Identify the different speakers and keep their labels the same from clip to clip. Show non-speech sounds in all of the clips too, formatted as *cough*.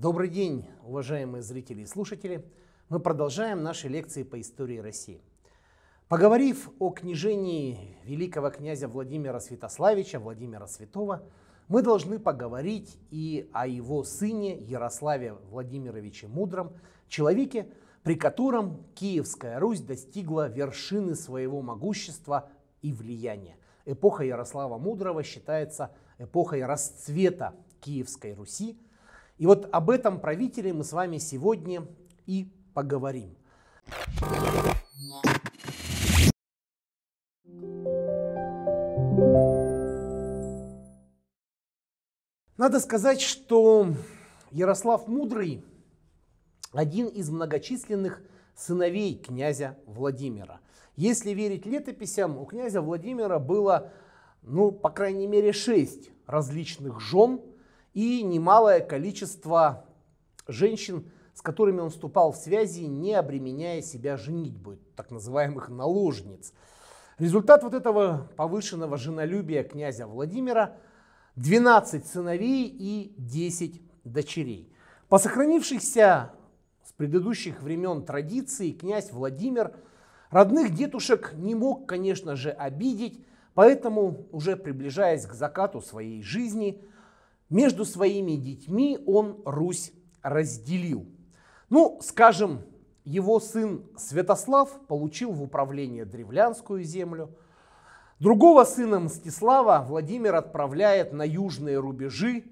Speaker 1: Добрый день, уважаемые зрители и слушатели. Мы продолжаем наши лекции по истории России. Поговорив о княжении великого князя Владимира Святославича, Владимира Святого, мы должны поговорить и о его сыне Ярославе Владимировиче Мудром, человеке, при котором Киевская Русь достигла вершины своего могущества и влияния. Эпоха Ярослава Мудрого считается эпохой расцвета Киевской Руси – и вот об этом правителе мы с вами сегодня и поговорим. Надо сказать, что Ярослав Мудрый один из многочисленных сыновей князя Владимира. Если верить летописям, у князя Владимира было, ну, по крайней мере, шесть различных жен, и немалое количество женщин, с которыми он вступал в связи, не обременяя себя женитьбой, так называемых наложниц. Результат вот этого повышенного женолюбия князя Владимира – 12 сыновей и 10 дочерей. По сохранившихся с предыдущих времен традиции князь Владимир родных детушек не мог, конечно же, обидеть, поэтому, уже приближаясь к закату своей жизни, между своими детьми он Русь разделил. Ну, скажем, его сын Святослав получил в управление древлянскую землю, другого сына Мстислава Владимир отправляет на южные рубежи,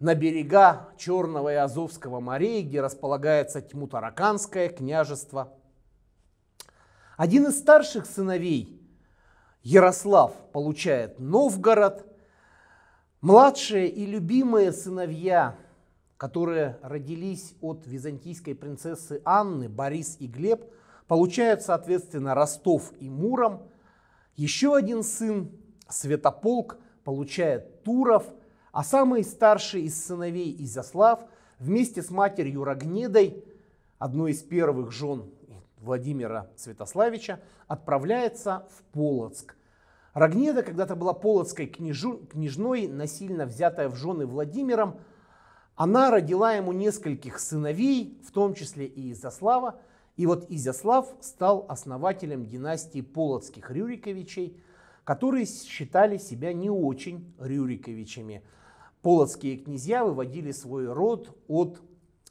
Speaker 1: на берега Черного и Азовского морей, где располагается Тьму-Тараканское княжество. Один из старших сыновей, Ярослав, получает Новгород – Младшие и любимые сыновья, которые родились от византийской принцессы Анны, Борис и Глеб, получают, соответственно, Ростов и Муром. Еще один сын, Святополк, получает Туров, а самый старший из сыновей Изяслав вместе с матерью Рогнедой, одной из первых жен Владимира Святославича, отправляется в Полоцк – Рогнеда когда-то была полоцкой княжу, княжной, насильно взятая в жены Владимиром. Она родила ему нескольких сыновей, в том числе и Изяслава. И вот Изяслав стал основателем династии полоцких Рюриковичей, которые считали себя не очень Рюриковичами. Полоцкие князья выводили свой род от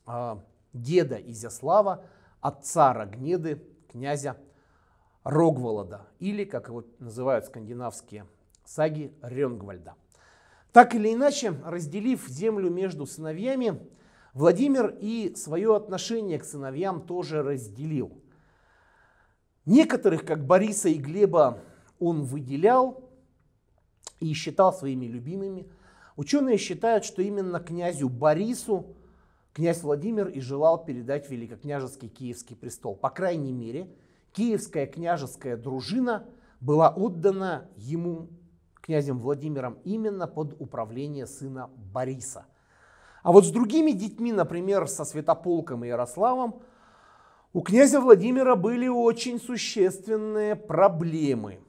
Speaker 1: э, деда Изяслава, отца Рогнеды, князя Рогволода, или, как его называют скандинавские саги, Ренгвальда. Так или иначе, разделив землю между сыновьями, Владимир и свое отношение к сыновьям тоже разделил. Некоторых, как Бориса и Глеба, он выделял и считал своими любимыми. Ученые считают, что именно князю Борису князь Владимир и желал передать великокняжеский киевский престол. По крайней мере, Киевская княжеская дружина была отдана ему князем Владимиром именно под управление сына Бориса. А вот с другими детьми, например, со Святополком и Ярославом, у князя Владимира были очень существенные проблемы.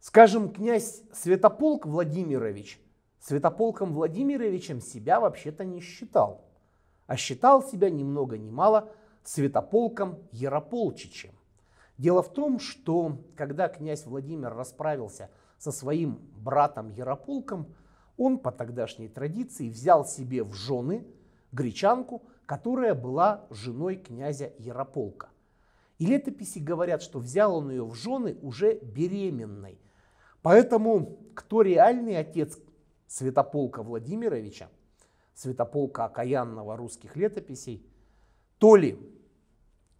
Speaker 1: Скажем, князь Святополк Владимирович Святополком Владимировичем себя вообще-то не считал, а считал себя ни много ни мало Святополком Ярополчичем. Дело в том, что когда князь Владимир расправился со своим братом Ярополком, он по тогдашней традиции взял себе в жены гречанку, которая была женой князя Ярополка. И летописи говорят, что взял он ее в жены уже беременной. Поэтому кто реальный отец Святополка Владимировича, Святополка окаянного русских летописей, то ли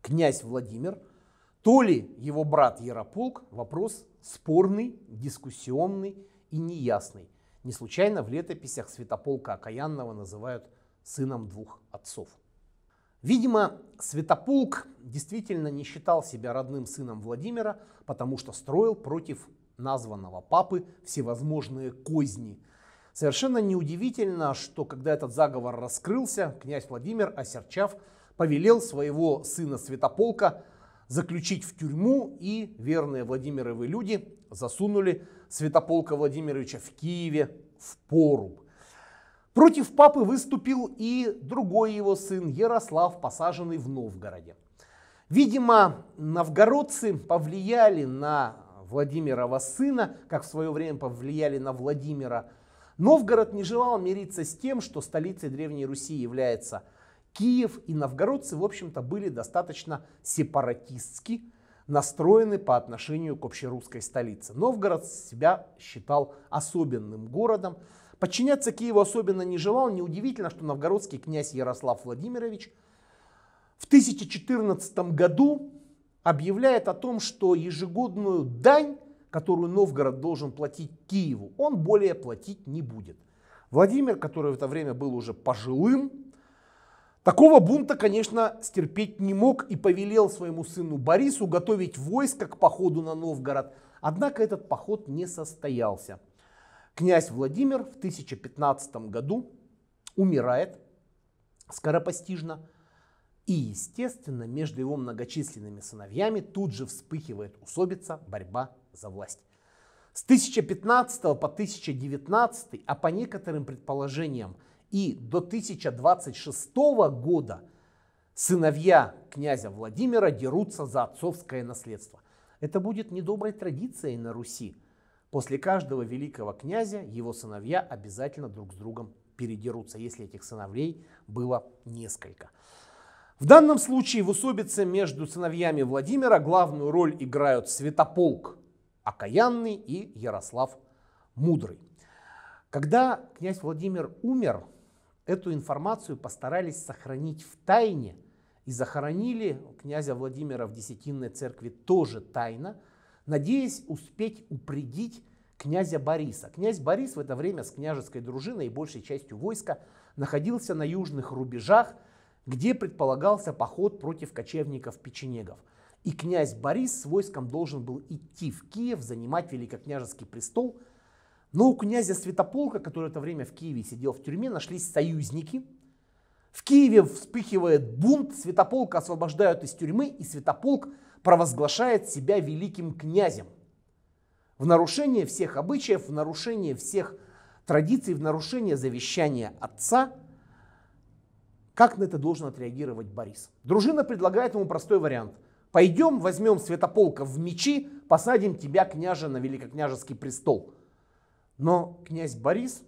Speaker 1: князь Владимир – то ли его брат Ярополк – вопрос спорный, дискуссионный и неясный. Не случайно в летописях Святополка Окаянного называют сыном двух отцов. Видимо, Святополк действительно не считал себя родным сыном Владимира, потому что строил против названного папы всевозможные козни. Совершенно неудивительно, что когда этот заговор раскрылся, князь Владимир, осерчав, повелел своего сына Святополка – заключить в тюрьму, и верные Владимировы люди засунули Святополка Владимировича в Киеве в поруб. Против папы выступил и другой его сын Ярослав, посаженный в Новгороде. Видимо, новгородцы повлияли на Владимирова сына, как в свое время повлияли на Владимира. Новгород не желал мириться с тем, что столицей Древней Руси является Киев и новгородцы, в общем-то, были достаточно сепаратистски настроены по отношению к общерусской столице. Новгород себя считал особенным городом. Подчиняться Киеву особенно не желал. Неудивительно, что новгородский князь Ярослав Владимирович в 1014 году объявляет о том, что ежегодную дань, которую Новгород должен платить Киеву, он более платить не будет. Владимир, который в это время был уже пожилым, Такого бунта, конечно, стерпеть не мог и повелел своему сыну Борису готовить войско к походу на Новгород. Однако этот поход не состоялся. Князь Владимир в 1015 году умирает скоропостижно. И, естественно, между его многочисленными сыновьями тут же вспыхивает усобица борьба за власть. С 1015 по 1019, а по некоторым предположениям – и до 1026 года сыновья князя Владимира дерутся за отцовское наследство. Это будет недоброй традицией на Руси. После каждого великого князя его сыновья обязательно друг с другом передерутся, если этих сыновей было несколько. В данном случае в усобице между сыновьями Владимира главную роль играют Святополк Окаянный и Ярослав Мудрый. Когда князь Владимир умер, Эту информацию постарались сохранить в тайне и захоронили князя Владимира в Десятинной церкви тоже тайно, надеясь успеть упредить князя Бориса. Князь Борис в это время с княжеской дружиной и большей частью войска находился на южных рубежах, где предполагался поход против кочевников-печенегов. И князь Борис с войском должен был идти в Киев, занимать великокняжеский престол но у князя Святополка, который в это время в Киеве сидел в тюрьме, нашлись союзники. В Киеве вспыхивает бунт, Святополка освобождают из тюрьмы, и Святополк провозглашает себя великим князем. В нарушение всех обычаев, в нарушение всех традиций, в нарушение завещания отца – как на это должен отреагировать Борис? Дружина предлагает ему простой вариант. Пойдем, возьмем святополка в мечи, посадим тебя, княже, на великокняжеский престол. Но князь Борис,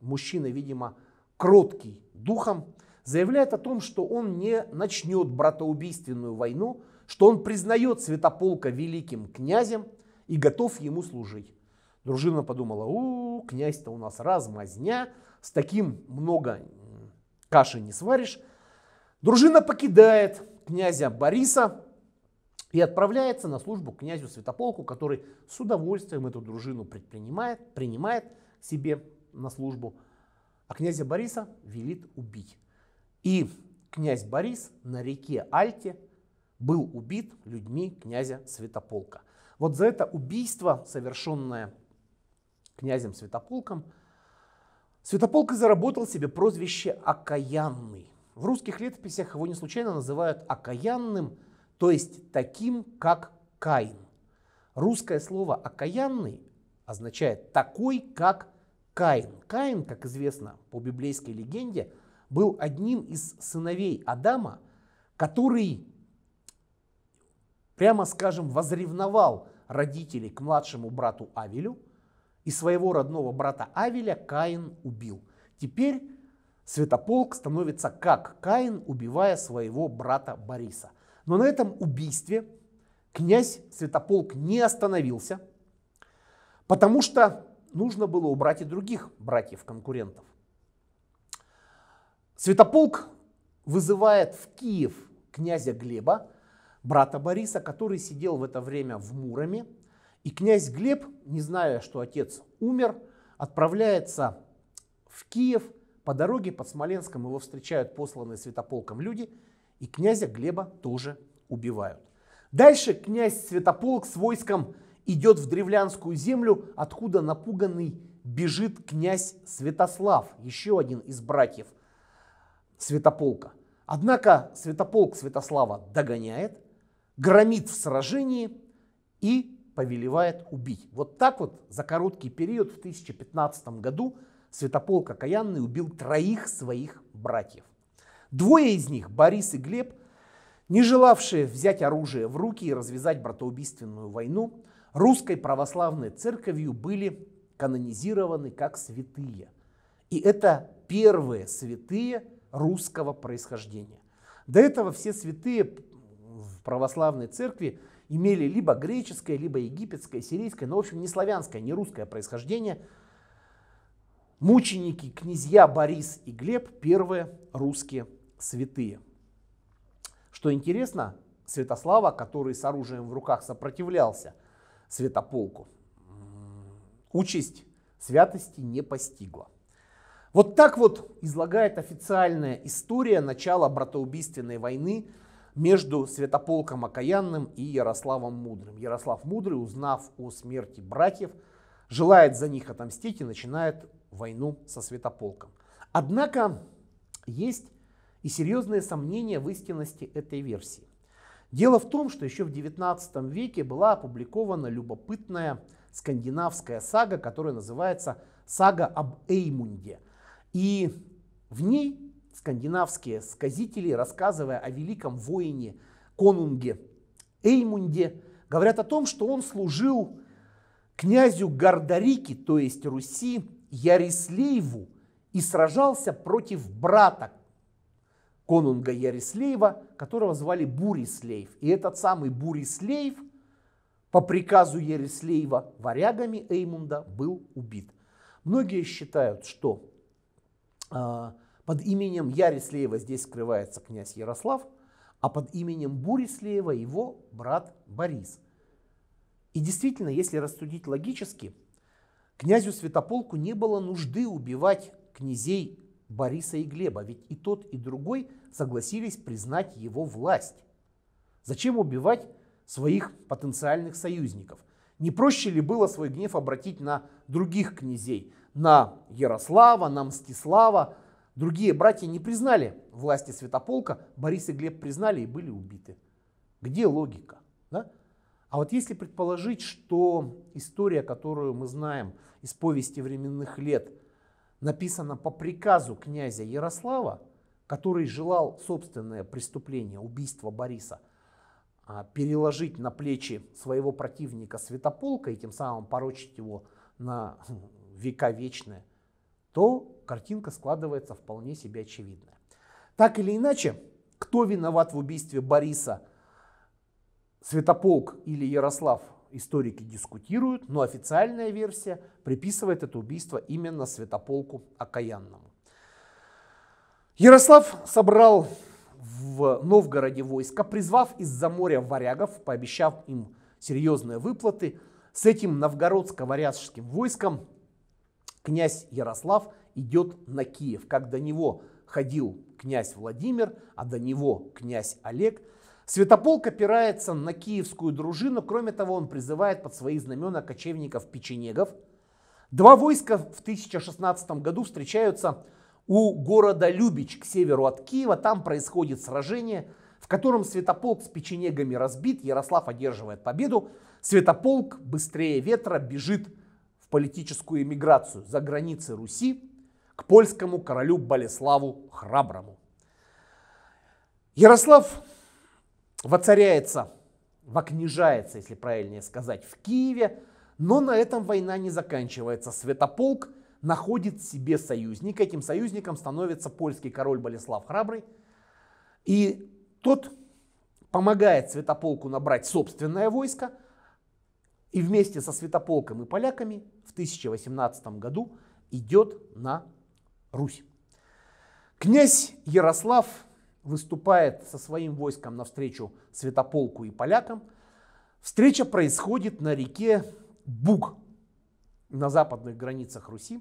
Speaker 1: мужчина, видимо, кроткий духом, заявляет о том, что он не начнет братоубийственную войну, что он признает Святополка великим князем и готов ему служить. Дружина подумала, у, -у князь-то у нас размазня, с таким много каши не сваришь. Дружина покидает князя Бориса, и отправляется на службу к князю Святополку, который с удовольствием эту дружину предпринимает, принимает себе на службу, а князя Бориса велит убить. И князь Борис на реке Альте был убит людьми князя Святополка. Вот за это убийство, совершенное князем Святополком, Святополк и заработал себе прозвище «окаянный». В русских летописях его не случайно называют «окаянным», то есть таким, как Каин. Русское слово «окаянный» означает «такой, как Каин». Каин, как известно по библейской легенде, был одним из сыновей Адама, который, прямо скажем, возревновал родителей к младшему брату Авелю, и своего родного брата Авеля Каин убил. Теперь Святополк становится как Каин, убивая своего брата Бориса. Но на этом убийстве князь Святополк не остановился, потому что нужно было убрать и других братьев-конкурентов. Святополк вызывает в Киев князя Глеба, брата Бориса, который сидел в это время в Муроме. И князь Глеб, не зная, что отец умер, отправляется в Киев. По дороге под Смоленском его встречают посланные святополком люди – и князя Глеба тоже убивают. Дальше князь Святополк с войском идет в древлянскую землю, откуда напуганный бежит князь Святослав, еще один из братьев Святополка. Однако Святополк Святослава догоняет, громит в сражении и повелевает убить. Вот так вот за короткий период в 1015 году Святополк Окаянный убил троих своих братьев. Двое из них, Борис и Глеб, не желавшие взять оружие в руки и развязать братоубийственную войну, русской православной церковью были канонизированы как святые. И это первые святые русского происхождения. До этого все святые в православной церкви имели либо греческое, либо египетское, сирийское, но в общем не славянское, не русское происхождение. Мученики, князья Борис и Глеб – первые русские святые. Что интересно, Святослава, который с оружием в руках сопротивлялся святополку, участь святости не постигла. Вот так вот излагает официальная история начала братоубийственной войны между Святополком Окаянным и Ярославом Мудрым. Ярослав Мудрый, узнав о смерти братьев, желает за них отомстить и начинает войну со Святополком. Однако есть и серьезные сомнения в истинности этой версии. Дело в том, что еще в XIX веке была опубликована любопытная скандинавская сага, которая называется «Сага об Эймунде». И в ней скандинавские сказители, рассказывая о великом воине Конунге Эймунде, говорят о том, что он служил князю Гардарики, то есть Руси, Ярислейву, и сражался против брата конунга Ярислеева, которого звали Бурислеев. И этот самый Бурислеев по приказу Ярислеева варягами Эймунда был убит. Многие считают, что э, под именем Ярислеева здесь скрывается князь Ярослав, а под именем Бурислеева его брат Борис. И действительно, если рассудить логически, князю Святополку не было нужды убивать князей Бориса и Глеба, ведь и тот, и другой согласились признать его власть. Зачем убивать своих потенциальных союзников? Не проще ли было свой гнев обратить на других князей, на Ярослава, на Мстислава? Другие братья не признали власти Святополка, Борис и Глеб признали и были убиты. Где логика? Да? А вот если предположить, что история, которую мы знаем из повести временных лет – написано по приказу князя Ярослава, который желал собственное преступление, убийство Бориса, а, переложить на плечи своего противника Святополка и тем самым порочить его на хм, века вечные, то картинка складывается вполне себе очевидная. Так или иначе, кто виноват в убийстве Бориса, Святополк или Ярослав, историки дискутируют, но официальная версия приписывает это убийство именно Святополку Окаянному. Ярослав собрал в Новгороде войско, призвав из-за моря варягов, пообещав им серьезные выплаты. С этим новгородско-варяжским войском князь Ярослав идет на Киев. Как до него ходил князь Владимир, а до него князь Олег – Святополк опирается на киевскую дружину, кроме того, он призывает под свои знамена кочевников-печенегов. Два войска в 1016 году встречаются у города Любич к северу от Киева. Там происходит сражение, в котором Святополк с печенегами разбит, Ярослав одерживает победу. Святополк быстрее ветра бежит в политическую эмиграцию за границы Руси к польскому королю Болеславу Храброму. Ярослав воцаряется, вокнижается, если правильнее сказать, в Киеве, но на этом война не заканчивается. Святополк находит себе союзника. Этим союзником становится польский король Болеслав Храбрый. И тот помогает Святополку набрать собственное войско. И вместе со Святополком и поляками в 1018 году идет на Русь. Князь Ярослав выступает со своим войском навстречу Святополку и полякам. Встреча происходит на реке Буг на западных границах Руси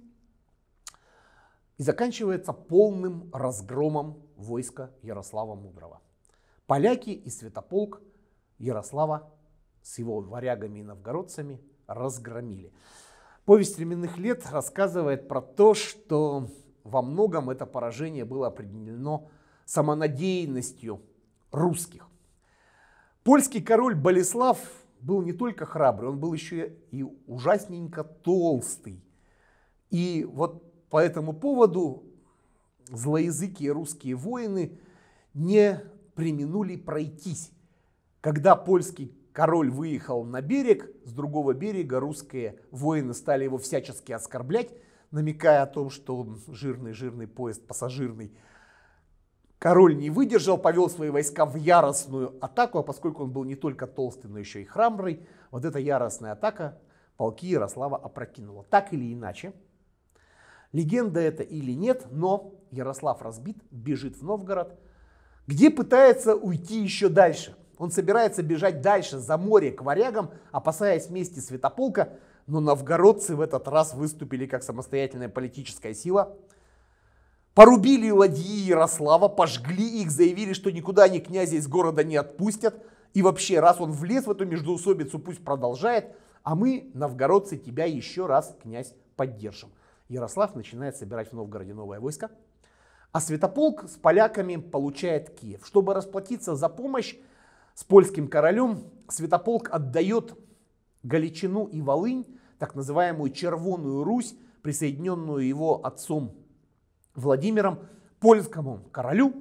Speaker 1: и заканчивается полным разгромом войска Ярослава Мудрого. Поляки и Святополк Ярослава с его варягами и новгородцами разгромили. Повесть временных лет рассказывает про то, что во многом это поражение было определено самонадеянностью русских. Польский король Болеслав был не только храбрый, он был еще и ужасненько толстый. И вот по этому поводу злоязыкие русские воины не применули пройтись. Когда польский король выехал на берег, с другого берега русские воины стали его всячески оскорблять, намекая о том, что он жирный-жирный поезд пассажирный – Король не выдержал, повел свои войска в яростную атаку, а поскольку он был не только толстым, но еще и храбрый, вот эта яростная атака полки Ярослава опрокинула. Так или иначе, легенда это или нет, но Ярослав разбит, бежит в Новгород, где пытается уйти еще дальше. Он собирается бежать дальше, за море, к варягам, опасаясь мести Святополка, но новгородцы в этот раз выступили как самостоятельная политическая сила – Порубили ладьи Ярослава, пожгли их, заявили, что никуда они князя из города не отпустят. И вообще, раз он влез в эту междуусобицу, пусть продолжает, а мы, новгородцы, тебя еще раз, князь, поддержим. Ярослав начинает собирать в Новгороде новое войско, а Святополк с поляками получает Киев. Чтобы расплатиться за помощь с польским королем, Святополк отдает Галичину и Волынь, так называемую Червоную Русь, присоединенную его отцом Владимиром польскому королю,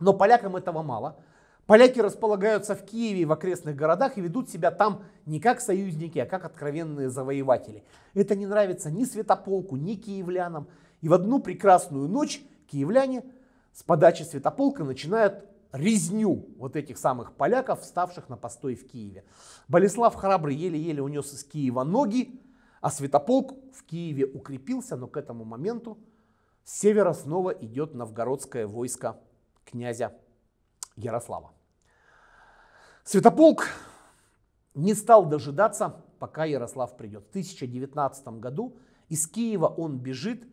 Speaker 1: но полякам этого мало. Поляки располагаются в Киеве и в окрестных городах и ведут себя там не как союзники, а как откровенные завоеватели. Это не нравится ни Святополку, ни киевлянам. И в одну прекрасную ночь киевляне с подачи Святополка начинают резню вот этих самых поляков, вставших на постой в Киеве. Болеслав Храбрый еле-еле унес из Киева ноги, а Святополк в Киеве укрепился, но к этому моменту с севера снова идет новгородское войско князя Ярослава. Святополк не стал дожидаться, пока Ярослав придет. В 1019 году из Киева он бежит,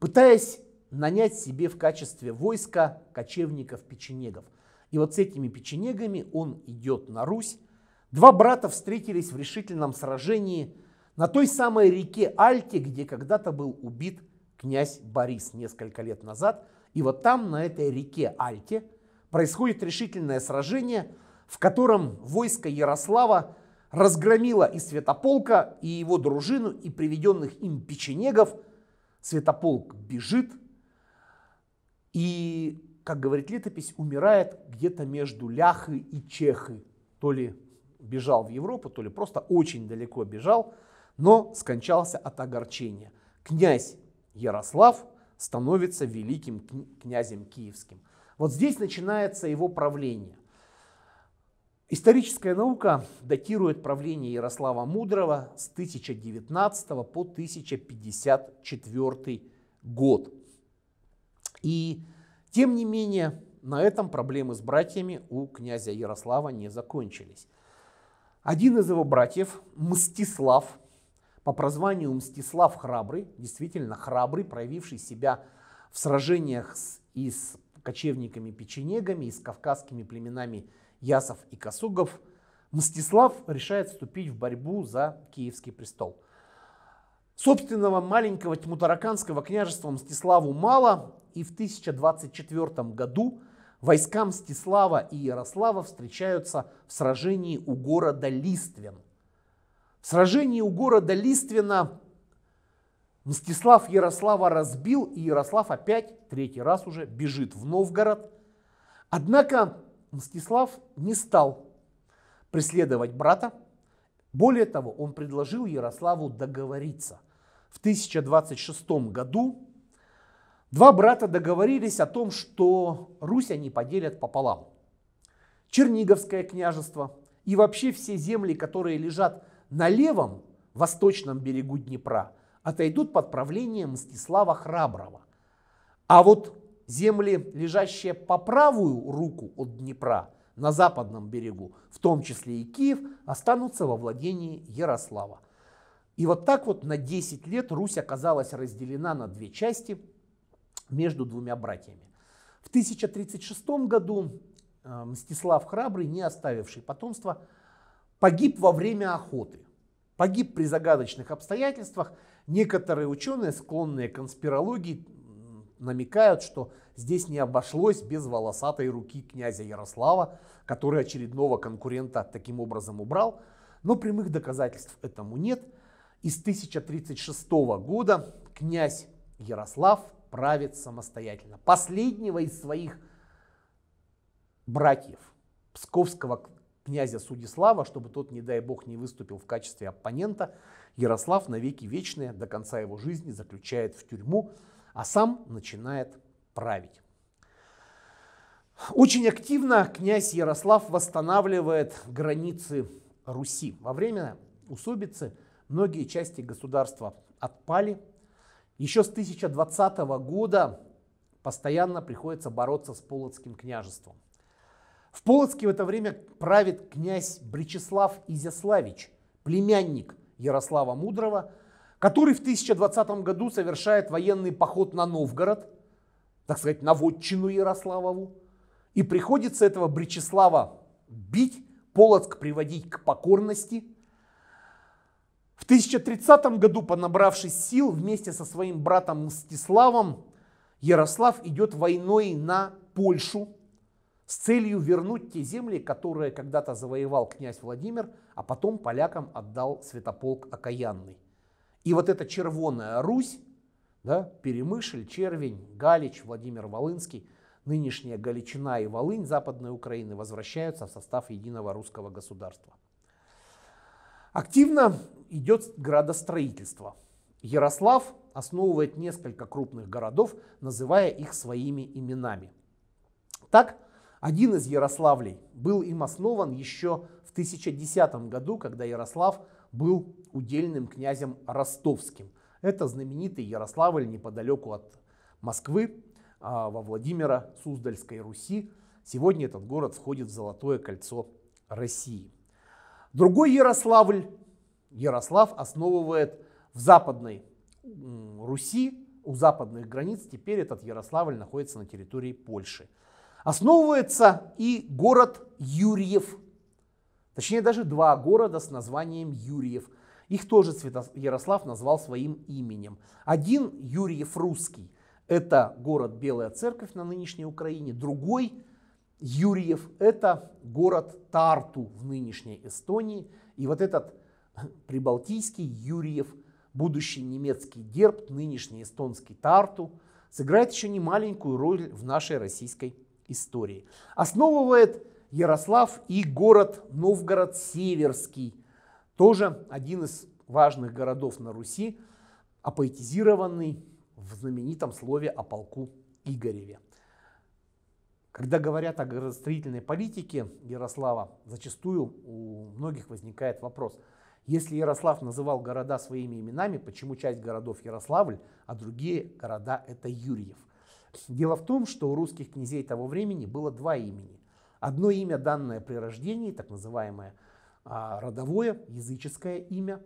Speaker 1: пытаясь нанять себе в качестве войска кочевников-печенегов. И вот с этими печенегами он идет на Русь. Два брата встретились в решительном сражении на той самой реке Альте, где когда-то был убит князь Борис несколько лет назад. И вот там, на этой реке Альте, происходит решительное сражение, в котором войско Ярослава разгромило и Святополка, и его дружину, и приведенных им печенегов. Святополк бежит и, как говорит летопись, умирает где-то между Ляхой и Чехой. То ли бежал в Европу, то ли просто очень далеко бежал, но скончался от огорчения. Князь Ярослав становится великим князем киевским. Вот здесь начинается его правление. Историческая наука датирует правление Ярослава Мудрого с 1019 по 1054 год. И тем не менее, на этом проблемы с братьями у князя Ярослава не закончились. Один из его братьев, Мстислав, по прозванию Мстислав Храбрый, действительно храбрый, проявивший себя в сражениях с, и с кочевниками-печенегами, и с кавказскими племенами Ясов и Косугов, Мстислав решает вступить в борьбу за Киевский престол. Собственного маленького Тьмутараканского княжества Мстиславу мало, и в 1024 году войска Мстислава и Ярослава встречаются в сражении у города Листвен – в сражении у города Листвина Мстислав Ярослава разбил, и Ярослав опять, третий раз уже, бежит в Новгород. Однако Мстислав не стал преследовать брата. Более того, он предложил Ярославу договориться. В 1026 году два брата договорились о том, что Русь они поделят пополам. Черниговское княжество и вообще все земли, которые лежат на левом восточном берегу Днепра отойдут под правление Мстислава Храброго. А вот земли, лежащие по правую руку от Днепра, на западном берегу, в том числе и Киев, останутся во владении Ярослава. И вот так вот на 10 лет Русь оказалась разделена на две части между двумя братьями. В 1036 году э, Мстислав Храбрый, не оставивший потомства, погиб во время охоты. Погиб при загадочных обстоятельствах. Некоторые ученые, склонные к конспирологии, намекают, что здесь не обошлось без волосатой руки князя Ярослава, который очередного конкурента таким образом убрал. Но прямых доказательств этому нет. И с 1036 года князь Ярослав правит самостоятельно. Последнего из своих братьев, псковского князя Судислава, чтобы тот, не дай бог, не выступил в качестве оппонента, Ярослав навеки вечные до конца его жизни заключает в тюрьму, а сам начинает править. Очень активно князь Ярослав восстанавливает границы Руси. Во время усобицы многие части государства отпали. Еще с 1020 года постоянно приходится бороться с Полоцким княжеством – в Полоцке в это время правит князь Бречеслав Изяславич, племянник Ярослава Мудрого, который в 1020 году совершает военный поход на Новгород, так сказать, на вотчину Ярославову, и приходится этого Бречеслава бить, Полоцк приводить к покорности. В 1030 году, понабравшись сил, вместе со своим братом Мстиславом, Ярослав идет войной на Польшу, с целью вернуть те земли, которые когда-то завоевал князь Владимир, а потом полякам отдал святополк Окаянный. И вот эта червоная Русь, да, Перемышль, Червень, Галич, Владимир Волынский, нынешняя Галичина и Волынь Западной Украины возвращаются в состав единого русского государства. Активно идет градостроительство. Ярослав основывает несколько крупных городов, называя их своими именами. Так, один из Ярославлей был им основан еще в 1010 году, когда Ярослав был удельным князем ростовским. Это знаменитый Ярославль неподалеку от Москвы, а, во Владимира Суздальской Руси. Сегодня этот город входит в Золотое кольцо России. Другой Ярославль, Ярослав основывает в Западной Руси, у западных границ. Теперь этот Ярославль находится на территории Польши. Основывается и город Юрьев. Точнее, даже два города с названием Юрьев. Их тоже Святос... Ярослав назвал своим именем. Один Юрьев русский. Это город Белая Церковь на нынешней Украине. Другой Юрьев – это город Тарту в нынешней Эстонии. И вот этот *laughs* прибалтийский Юрьев, будущий немецкий Дербт, нынешний эстонский Тарту, сыграет еще немаленькую роль в нашей российской истории. Основывает Ярослав и город Новгород-Северский, тоже один из важных городов на Руси, апоэтизированный в знаменитом слове о полку Игореве. Когда говорят о градостроительной политике Ярослава, зачастую у многих возникает вопрос, если Ярослав называл города своими именами, почему часть городов Ярославль, а другие города это Юрьев – Дело в том, что у русских князей того времени было два имени. Одно имя, данное при рождении, так называемое а, родовое, языческое имя.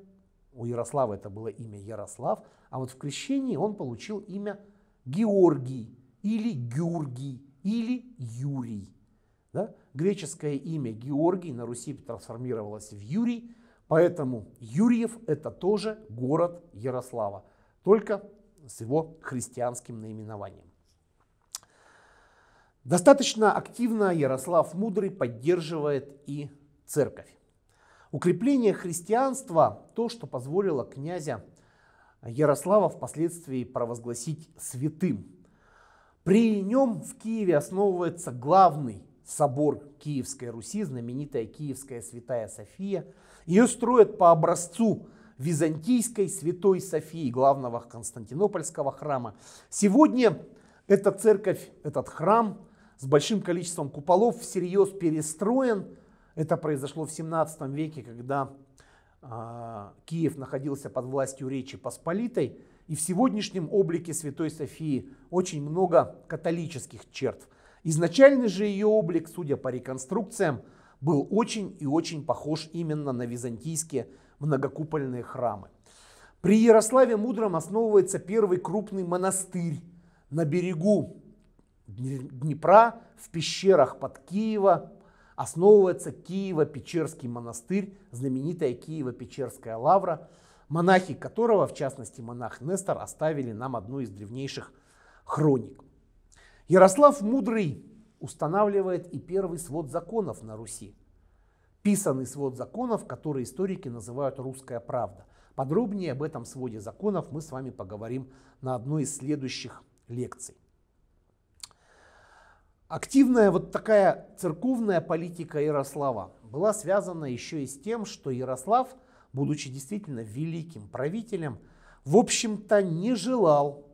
Speaker 1: У Ярослава это было имя Ярослав, а вот в крещении он получил имя Георгий или Гюргий или Юрий. Да? Греческое имя Георгий на Руси трансформировалось в Юрий, поэтому Юрьев это тоже город Ярослава, только с его христианским наименованием. Достаточно активно Ярослав Мудрый поддерживает и церковь. Укрепление христианства – то, что позволило князя Ярослава впоследствии провозгласить святым. При нем в Киеве основывается главный собор Киевской Руси, знаменитая Киевская Святая София. Ее строят по образцу византийской Святой Софии, главного Константинопольского храма. Сегодня эта церковь, этот храм с большим количеством куполов, всерьез перестроен. Это произошло в 17 веке, когда э, Киев находился под властью Речи Посполитой. И в сегодняшнем облике Святой Софии очень много католических черт. Изначальный же ее облик, судя по реконструкциям, был очень и очень похож именно на византийские многокупольные храмы. При Ярославе Мудром основывается первый крупный монастырь на берегу Днепра в пещерах под Киева основывается Киево-Печерский монастырь, знаменитая Киево-Печерская лавра, монахи которого, в частности монах Нестор, оставили нам одну из древнейших хроник. Ярослав Мудрый устанавливает и первый свод законов на Руси. Писанный свод законов, который историки называют «русская правда». Подробнее об этом своде законов мы с вами поговорим на одной из следующих лекций. Активная вот такая церковная политика Ярослава была связана еще и с тем, что Ярослав, будучи действительно великим правителем, в общем-то не желал,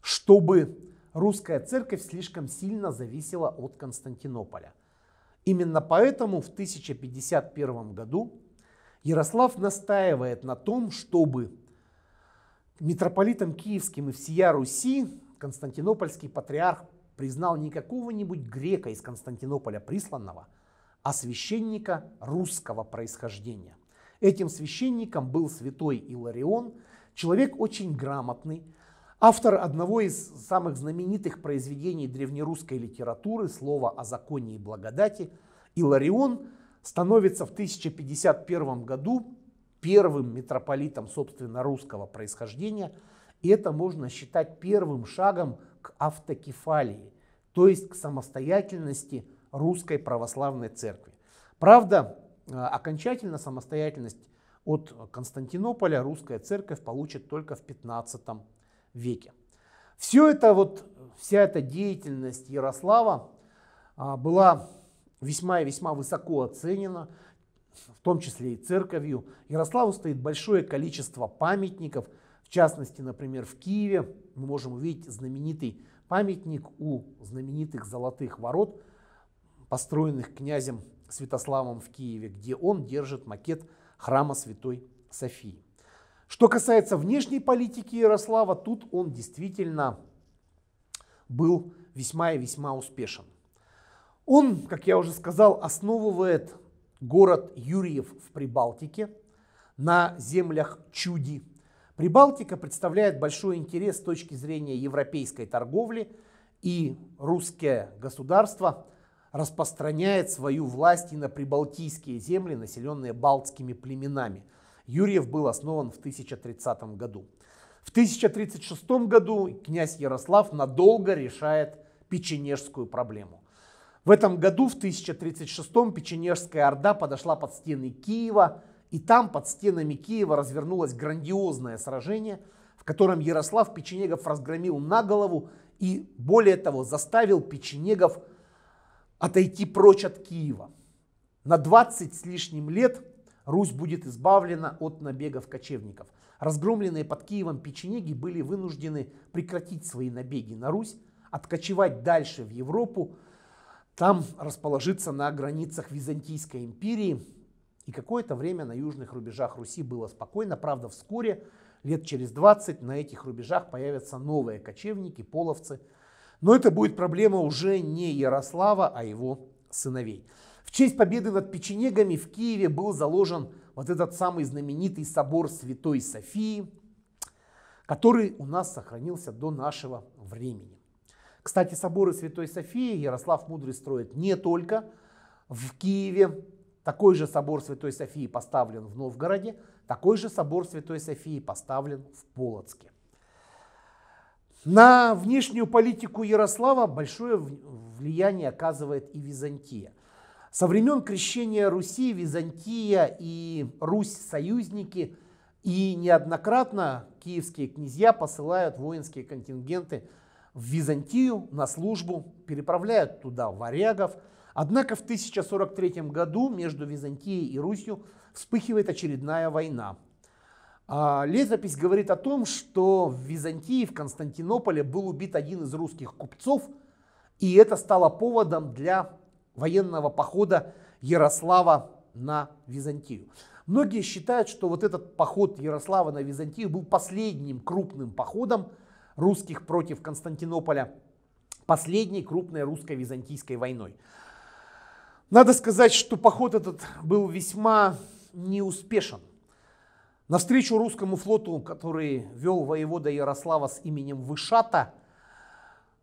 Speaker 1: чтобы русская церковь слишком сильно зависела от Константинополя. Именно поэтому в 1051 году Ярослав настаивает на том, чтобы митрополитом Киевским и всея Руси Константинопольский патриарх признал не какого-нибудь грека из Константинополя присланного, а священника русского происхождения. Этим священником был святой Иларион, человек очень грамотный, автор одного из самых знаменитых произведений древнерусской литературы «Слово о законе и благодати». Иларион становится в 1051 году первым митрополитом, собственно, русского происхождения, и это можно считать первым шагом к автокефалии, то есть к самостоятельности русской православной церкви. Правда, э, окончательно самостоятельность от Константинополя русская церковь получит только в 15 веке. Все это вот, вся эта деятельность Ярослава а, была весьма и весьма высоко оценена, в том числе и церковью. Ярославу стоит большое количество памятников – в частности, например, в Киеве мы можем увидеть знаменитый памятник у знаменитых золотых ворот, построенных князем Святославом в Киеве, где он держит макет храма Святой Софии. Что касается внешней политики Ярослава, тут он действительно был весьма и весьма успешен. Он, как я уже сказал, основывает город Юрьев в Прибалтике на землях Чуди – Прибалтика представляет большой интерес с точки зрения европейской торговли, и русское государство распространяет свою власть и на прибалтийские земли, населенные балтскими племенами. Юрьев был основан в 1030 году. В 1036 году князь Ярослав надолго решает печенежскую проблему. В этом году, в 1036, Печенежская Орда подошла под стены Киева – и там под стенами Киева развернулось грандиозное сражение, в котором Ярослав Печенегов разгромил на голову и, более того, заставил Печенегов отойти прочь от Киева. На 20 с лишним лет Русь будет избавлена от набегов кочевников. Разгромленные под Киевом печенеги были вынуждены прекратить свои набеги на Русь, откочевать дальше в Европу, там расположиться на границах Византийской империи, и какое-то время на южных рубежах Руси было спокойно, правда вскоре, лет через 20, на этих рубежах появятся новые кочевники, половцы. Но это будет проблема уже не Ярослава, а его сыновей. В честь победы над печенегами в Киеве был заложен вот этот самый знаменитый собор Святой Софии, который у нас сохранился до нашего времени. Кстати, соборы Святой Софии Ярослав Мудрый строит не только в Киеве, такой же собор Святой Софии поставлен в Новгороде, такой же собор Святой Софии поставлен в Полоцке. На внешнюю политику Ярослава большое влияние оказывает и Византия. Со времен крещения Руси Византия и Русь союзники, и неоднократно киевские князья посылают воинские контингенты в Византию на службу, переправляют туда варягов – Однако в 1043 году между Византией и Русью вспыхивает очередная война. А, летопись говорит о том, что в Византии, в Константинополе был убит один из русских купцов, и это стало поводом для военного похода Ярослава на Византию. Многие считают, что вот этот поход Ярослава на Византию был последним крупным походом русских против Константинополя, последней крупной русско-византийской войной. Надо сказать, что поход этот был весьма неуспешен. Навстречу русскому флоту, который вел воевода Ярослава с именем Вышата,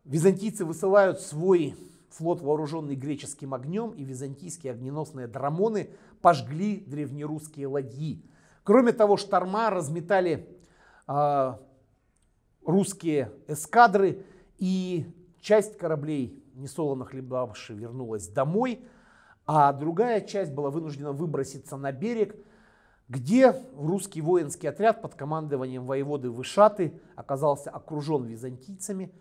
Speaker 1: византийцы высылают свой флот, вооруженный греческим огнем, и византийские огненосные драмоны пожгли древнерусские ладьи. Кроме того, шторма разметали э, русские эскадры, и часть кораблей несолоно хлебавши вернулась домой – а другая часть была вынуждена выброситься на берег, где русский воинский отряд под командованием воеводы Вышаты оказался окружен византийцами,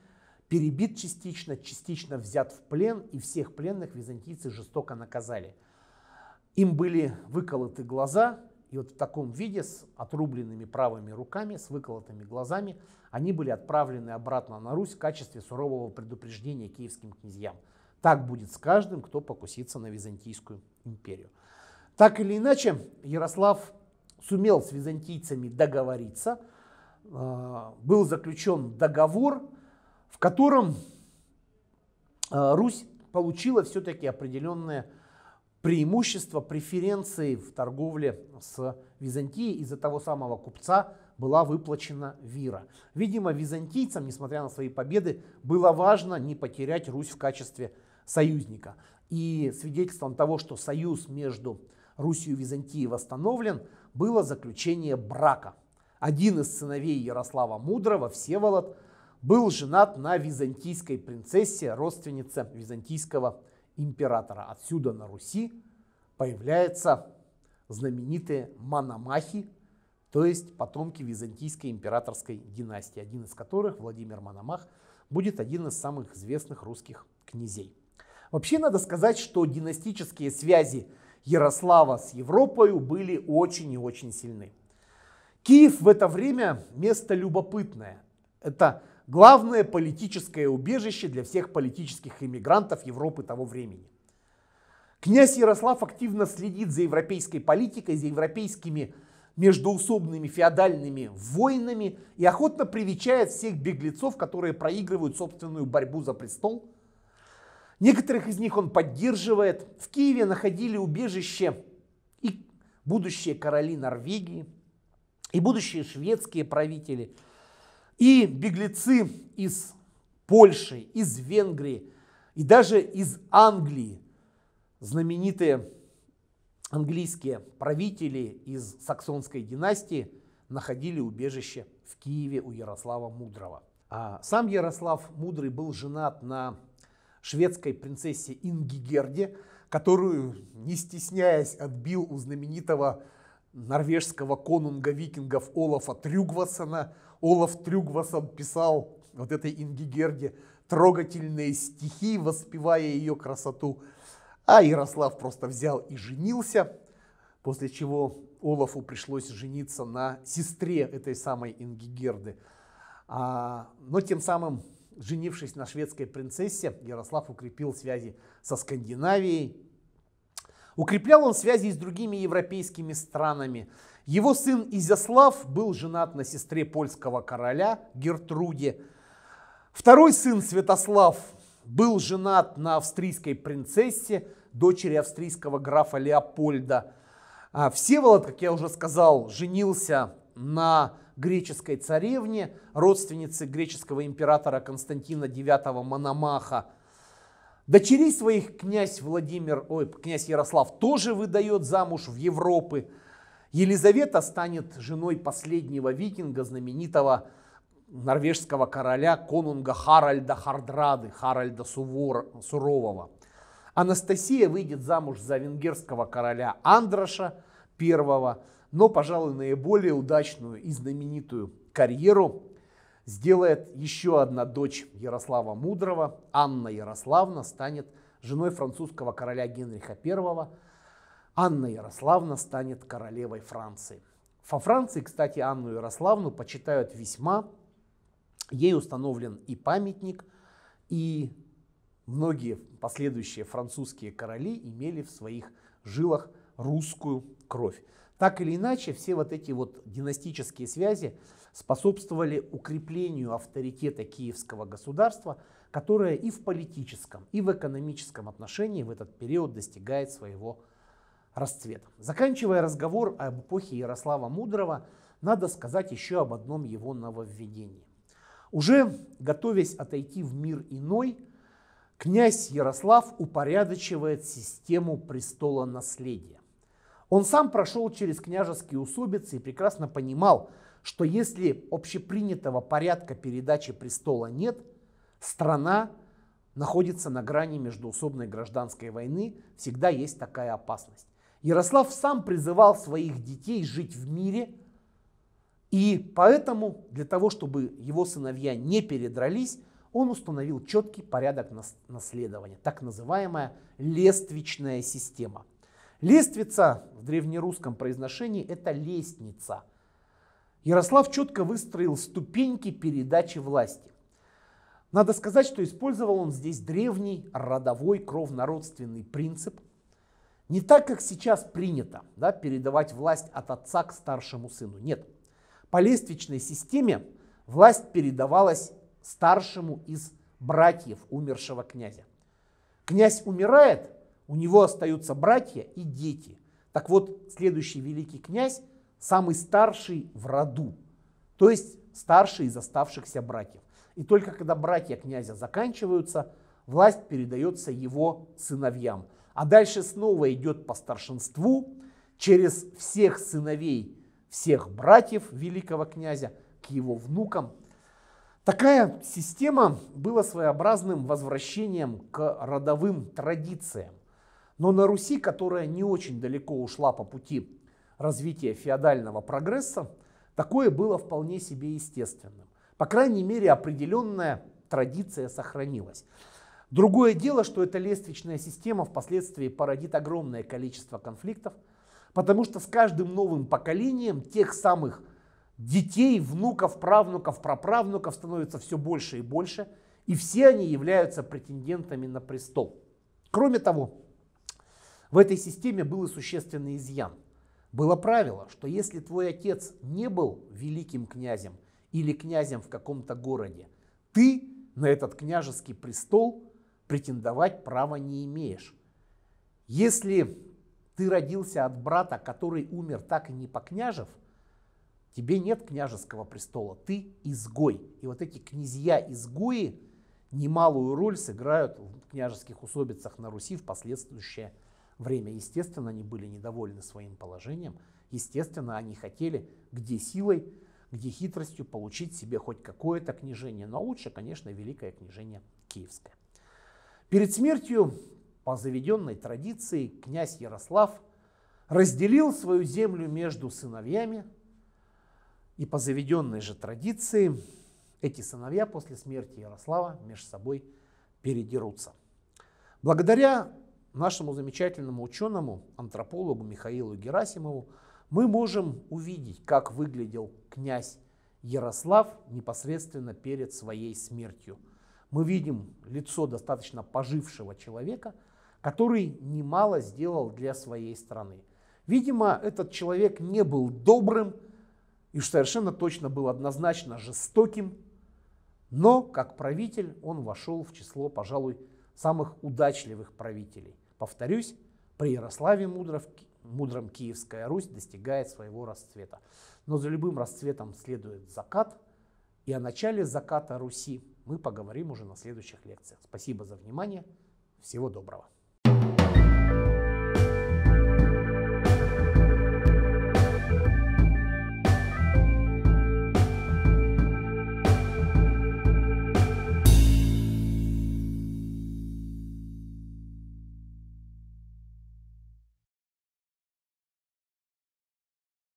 Speaker 1: перебит частично, частично взят в плен, и всех пленных византийцы жестоко наказали. Им были выколоты глаза, и вот в таком виде, с отрубленными правыми руками, с выколотыми глазами, они были отправлены обратно на Русь в качестве сурового предупреждения киевским князьям – так будет с каждым, кто покусится на Византийскую империю. Так или иначе, Ярослав сумел с византийцами договориться. А, был заключен договор, в котором а, Русь получила все-таки определенное преимущество, преференции в торговле с Византией из-за того самого купца была выплачена вира. Видимо, византийцам, несмотря на свои победы, было важно не потерять Русь в качестве союзника. И свидетельством того, что союз между Русью и Византией восстановлен, было заключение брака. Один из сыновей Ярослава Мудрого, Всеволод, был женат на византийской принцессе, родственнице византийского императора. Отсюда на Руси появляются знаменитые мономахи, то есть потомки византийской императорской династии, один из которых, Владимир Мономах, будет один из самых известных русских князей. Вообще надо сказать, что династические связи Ярослава с Европой были очень и очень сильны. Киев в это время место любопытное. Это главное политическое убежище для всех политических иммигрантов Европы того времени. Князь Ярослав активно следит за европейской политикой, за европейскими междуусобными феодальными войнами и охотно привечает всех беглецов, которые проигрывают собственную борьбу за престол – Некоторых из них он поддерживает. В Киеве находили убежище и будущие короли Норвегии, и будущие шведские правители, и беглецы из Польши, из Венгрии, и даже из Англии. Знаменитые английские правители из саксонской династии находили убежище в Киеве у Ярослава Мудрого. А сам Ярослав Мудрый был женат на шведской принцессе Ингигерде, которую, не стесняясь, отбил у знаменитого норвежского конунга викингов Олафа Трюгвасона. Олаф Трюгвасон писал вот этой Ингигерде трогательные стихи, воспевая ее красоту. А Ярослав просто взял и женился, после чего Олафу пришлось жениться на сестре этой самой Ингигерды. А, но тем самым женившись на шведской принцессе, Ярослав укрепил связи со Скандинавией. Укреплял он связи и с другими европейскими странами. Его сын Изяслав был женат на сестре польского короля Гертруде. Второй сын Святослав был женат на австрийской принцессе, дочери австрийского графа Леопольда. А Всеволод, как я уже сказал, женился на греческой царевне, родственнице греческого императора Константина IX Мономаха. Дочерей своих князь Владимир, ой, князь Ярослав тоже выдает замуж в Европы. Елизавета станет женой последнего викинга, знаменитого норвежского короля конунга Харальда Хардрады, Харальда Сувор, Сурового. Анастасия выйдет замуж за венгерского короля Андраша I, но, пожалуй, наиболее удачную и знаменитую карьеру сделает еще одна дочь Ярослава Мудрого, Анна Ярославна, станет женой французского короля Генриха I. Анна Ярославна станет королевой Франции. Во Франции, кстати, Анну Ярославну почитают весьма. Ей установлен и памятник, и многие последующие французские короли имели в своих жилах русскую кровь. Так или иначе, все вот эти вот династические связи способствовали укреплению авторитета киевского государства, которое и в политическом, и в экономическом отношении в этот период достигает своего расцвета. Заканчивая разговор об эпохе Ярослава Мудрого, надо сказать еще об одном его нововведении. Уже готовясь отойти в мир иной, князь Ярослав упорядочивает систему престола наследия. Он сам прошел через княжеские усобицы и прекрасно понимал, что если общепринятого порядка передачи престола нет, страна находится на грани междуусобной гражданской войны, всегда есть такая опасность. Ярослав сам призывал своих детей жить в мире, и поэтому для того, чтобы его сыновья не передрались, он установил четкий порядок наследования, так называемая лествичная система – Лестница в древнерусском произношении – это лестница. Ярослав четко выстроил ступеньки передачи власти. Надо сказать, что использовал он здесь древний родовой кровнородственный принцип. Не так, как сейчас принято да, передавать власть от отца к старшему сыну. Нет. По лестничной системе власть передавалась старшему из братьев умершего князя. Князь умирает, у него остаются братья и дети. Так вот, следующий великий князь самый старший в роду, то есть старший из оставшихся братьев. И только когда братья князя заканчиваются, власть передается его сыновьям. А дальше снова идет по старшинству через всех сыновей всех братьев великого князя к его внукам. Такая система была своеобразным возвращением к родовым традициям. Но на Руси, которая не очень далеко ушла по пути развития феодального прогресса, такое было вполне себе естественным. По крайней мере, определенная традиция сохранилась. Другое дело, что эта лестничная система впоследствии породит огромное количество конфликтов, потому что с каждым новым поколением тех самых детей, внуков, правнуков, праправнуков становится все больше и больше, и все они являются претендентами на престол. Кроме того, в этой системе был и существенный изъян. Было правило, что если твой отец не был великим князем или князем в каком-то городе, ты на этот княжеский престол претендовать права не имеешь. Если ты родился от брата, который умер так и не покняжев, тебе нет княжеского престола, ты изгой. И вот эти князья-изгои немалую роль сыграют в княжеских усобицах на Руси в последующее время. Естественно, они были недовольны своим положением, естественно, они хотели где силой, где хитростью получить себе хоть какое-то княжение, но лучше, конечно, великое княжение киевское. Перед смертью, по заведенной традиции, князь Ярослав разделил свою землю между сыновьями, и по заведенной же традиции эти сыновья после смерти Ярослава между собой передерутся. Благодаря нашему замечательному ученому, антропологу Михаилу Герасимову, мы можем увидеть, как выглядел князь Ярослав непосредственно перед своей смертью. Мы видим лицо достаточно пожившего человека, который немало сделал для своей страны. Видимо, этот человек не был добрым и совершенно точно был однозначно жестоким, но как правитель он вошел в число, пожалуй, самых удачливых правителей. Повторюсь, при Ярославе Мудров, мудром Киевская Русь достигает своего расцвета. Но за любым расцветом следует закат, и о начале заката Руси мы поговорим уже на следующих лекциях. Спасибо за внимание, всего доброго.